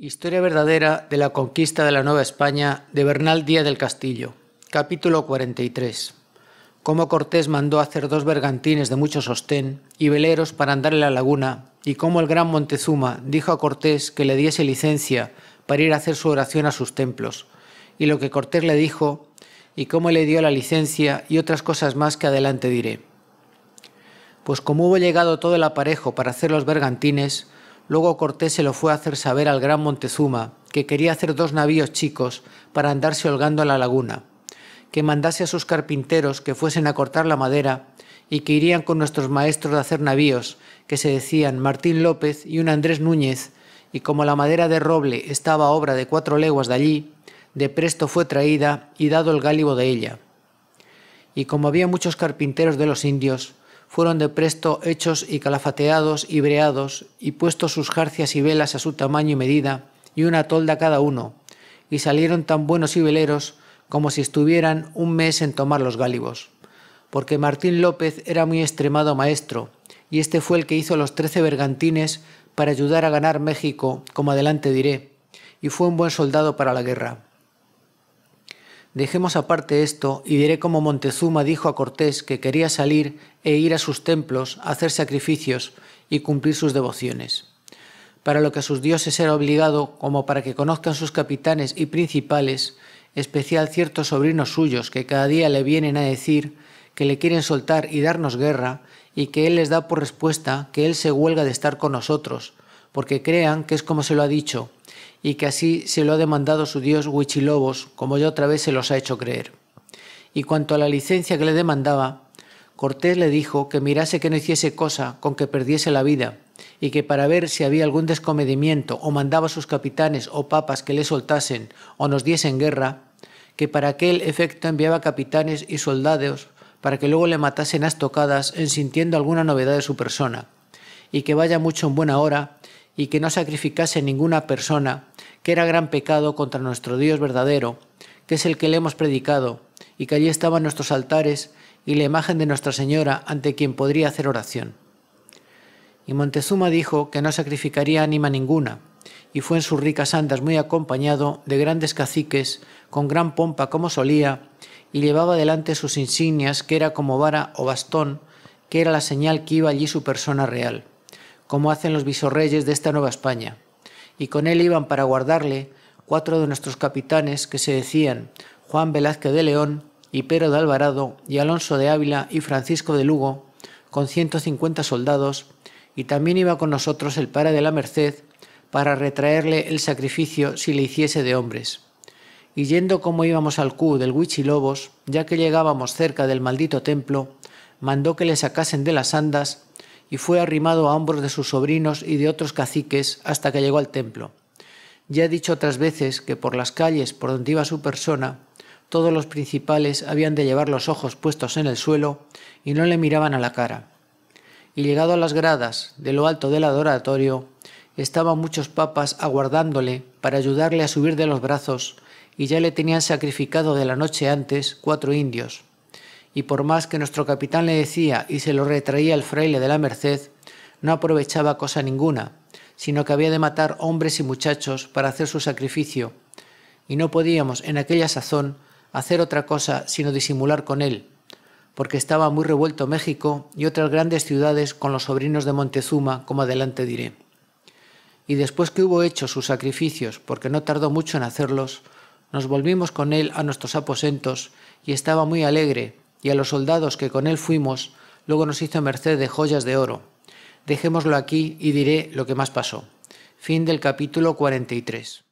Historia verdadera de la conquista de la Nueva España de Bernal Díaz del Castillo, capítulo 43. Cómo Cortés mandó hacer dos bergantines de mucho sostén y veleros para andar en la laguna, y cómo el gran Montezuma dijo a Cortés que le diese licencia para ir a hacer su oración a sus templos, y lo que Cortés le dijo, y cómo le dio la licencia y otras cosas más que adelante diré. Pues como hubo llegado todo el aparejo para hacer los bergantines, Luego Cortés se lo fue a hacer saber al gran Montezuma, que quería hacer dos navíos chicos para andarse holgando a la laguna, que mandase a sus carpinteros que fuesen a cortar la madera y que irían con nuestros maestros de hacer navíos, que se decían Martín López y un Andrés Núñez, y como la madera de roble estaba a obra de cuatro leguas de allí, de presto fue traída y dado el gálibo de ella. Y como había muchos carpinteros de los indios, fueron de presto hechos y calafateados y breados, y puestos sus jarcias y velas a su tamaño y medida, y una tolda cada uno, y salieron tan buenos y veleros como si estuvieran un mes en tomar los gálibos. Porque Martín López era muy extremado maestro, y este fue el que hizo los trece bergantines para ayudar a ganar México, como adelante diré, y fue un buen soldado para la guerra. Dejemos aparte esto y diré como Montezuma dijo a Cortés que quería salir e ir a sus templos, a hacer sacrificios y cumplir sus devociones. Para lo que a sus dioses era obligado, como para que conozcan sus capitanes y principales, especial ciertos sobrinos suyos que cada día le vienen a decir que le quieren soltar y darnos guerra, y que él les da por respuesta que él se huelga de estar con nosotros, porque crean que es como se lo ha dicho, y que así se lo ha demandado su dios Huichilobos, como ya otra vez se los ha hecho creer. Y cuanto a la licencia que le demandaba, Cortés le dijo que mirase que no hiciese cosa con que perdiese la vida, y que para ver si había algún descomedimiento o mandaba a sus capitanes o papas que le soltasen o nos diesen guerra, que para aquel efecto enviaba capitanes y soldados para que luego le matasen a estocadas en sintiendo alguna novedad de su persona, y que vaya mucho en buena hora y que no sacrificase ninguna persona, que era gran pecado contra nuestro Dios verdadero, que es el que le hemos predicado, y que allí estaban nuestros altares y la imagen de Nuestra Señora ante quien podría hacer oración. Y Montezuma dijo que no sacrificaría ánima ninguna, y fue en sus ricas andas muy acompañado de grandes caciques, con gran pompa como solía, y llevaba delante sus insignias, que era como vara o bastón, que era la señal que iba allí su persona real como hacen los visorreyes de esta Nueva España. Y con él iban para guardarle cuatro de nuestros capitanes que se decían Juan Velázquez de León y Pedro de Alvarado y Alonso de Ávila y Francisco de Lugo, con 150 soldados, y también iba con nosotros el para de la Merced para retraerle el sacrificio si le hiciese de hombres. Y yendo como íbamos al cu del Huichilobos, ya que llegábamos cerca del maldito templo, mandó que le sacasen de las andas y fue arrimado a hombros de sus sobrinos y de otros caciques hasta que llegó al templo. Ya he dicho otras veces que por las calles por donde iba su persona, todos los principales habían de llevar los ojos puestos en el suelo y no le miraban a la cara. Y llegado a las gradas de lo alto del adoratorio, estaban muchos papas aguardándole para ayudarle a subir de los brazos y ya le tenían sacrificado de la noche antes cuatro indios, y por más que nuestro capitán le decía y se lo retraía el fraile de la Merced, no aprovechaba cosa ninguna, sino que había de matar hombres y muchachos para hacer su sacrificio, y no podíamos en aquella sazón hacer otra cosa sino disimular con él, porque estaba muy revuelto México y otras grandes ciudades con los sobrinos de Montezuma, como adelante diré. Y después que hubo hecho sus sacrificios, porque no tardó mucho en hacerlos, nos volvimos con él a nuestros aposentos y estaba muy alegre, y a los soldados que con él fuimos, luego nos hizo merced de joyas de oro. Dejémoslo aquí y diré lo que más pasó. Fin del capítulo 43.